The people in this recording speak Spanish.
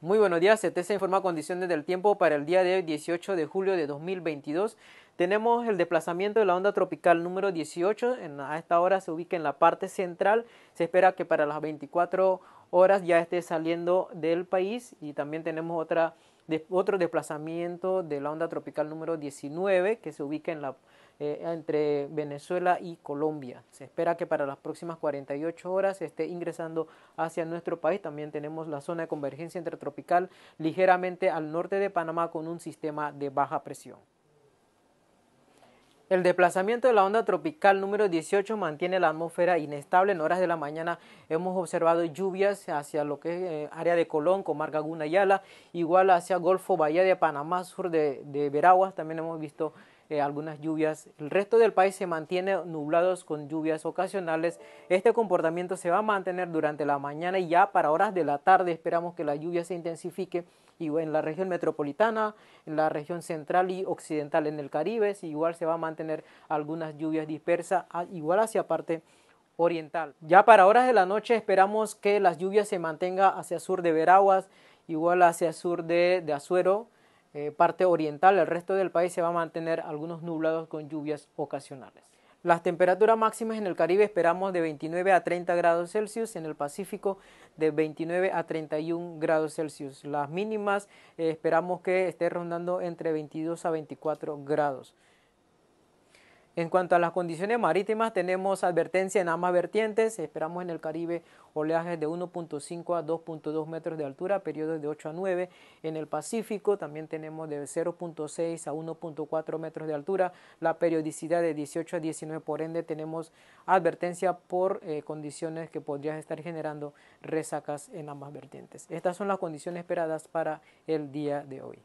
Muy buenos días, CTC informa condiciones del tiempo para el día de hoy, 18 de julio de 2022. Tenemos el desplazamiento de la onda tropical número 18, en, a esta hora se ubica en la parte central, se espera que para las 24 horas horas ya esté saliendo del país y también tenemos otra, otro desplazamiento de la onda tropical número 19 que se ubica en la, eh, entre Venezuela y Colombia. Se espera que para las próximas 48 horas esté ingresando hacia nuestro país. También tenemos la zona de convergencia intertropical ligeramente al norte de Panamá con un sistema de baja presión. El desplazamiento de la onda tropical número 18 mantiene la atmósfera inestable. En horas de la mañana hemos observado lluvias hacia lo que es eh, área de Colón, comarca Gunayala, igual hacia Golfo Bahía de Panamá, sur de, de Veraguas. También hemos visto eh, algunas lluvias. El resto del país se mantiene nublados con lluvias ocasionales. Este comportamiento se va a mantener durante la mañana y ya para horas de la tarde esperamos que la lluvia se intensifique y en la región metropolitana, en la región central y occidental en el Caribe, igual se va a mantener algunas lluvias dispersas, ah, igual hacia parte oriental. Ya para horas de la noche esperamos que las lluvias se mantenga hacia sur de Veraguas, igual hacia sur de, de Azuero, eh, parte oriental, el resto del país se va a mantener algunos nublados con lluvias ocasionales. Las temperaturas máximas en el Caribe esperamos de 29 a 30 grados Celsius, en el Pacífico de 29 a 31 grados Celsius. Las mínimas eh, esperamos que esté rondando entre 22 a 24 grados. En cuanto a las condiciones marítimas, tenemos advertencia en ambas vertientes. Esperamos en el Caribe oleajes de 1.5 a 2.2 metros de altura, periodos de 8 a 9. En el Pacífico también tenemos de 0.6 a 1.4 metros de altura, la periodicidad de 18 a 19. Por ende, tenemos advertencia por eh, condiciones que podrían estar generando resacas en ambas vertientes. Estas son las condiciones esperadas para el día de hoy.